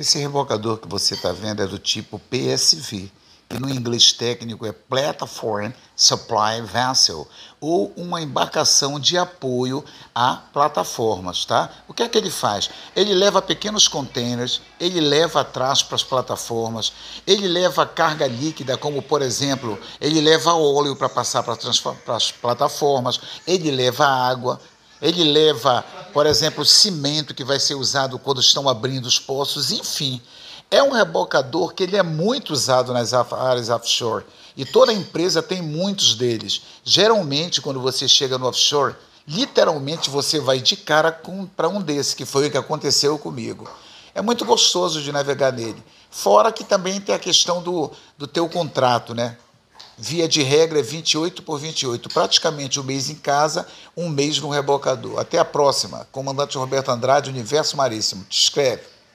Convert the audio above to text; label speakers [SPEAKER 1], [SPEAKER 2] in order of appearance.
[SPEAKER 1] Esse rebocador que você está vendo é do tipo PSV, que no inglês técnico é Platform Supply Vessel, ou uma embarcação de apoio a plataformas, tá? O que é que ele faz? Ele leva pequenos containers, ele leva atrás para as plataformas, ele leva carga líquida, como por exemplo, ele leva óleo para passar para as plataformas, ele leva água, ele leva por exemplo, cimento que vai ser usado quando estão abrindo os poços, enfim. É um rebocador que ele é muito usado nas áreas offshore e toda empresa tem muitos deles. Geralmente, quando você chega no offshore, literalmente você vai de cara para um desses, que foi o que aconteceu comigo. É muito gostoso de navegar nele. Fora que também tem a questão do, do teu contrato, né? via de regra, é 28 por 28, praticamente um mês em casa, um mês no rebocador. Até a próxima. Comandante Roberto Andrade, Universo Maríssimo. Te escreve.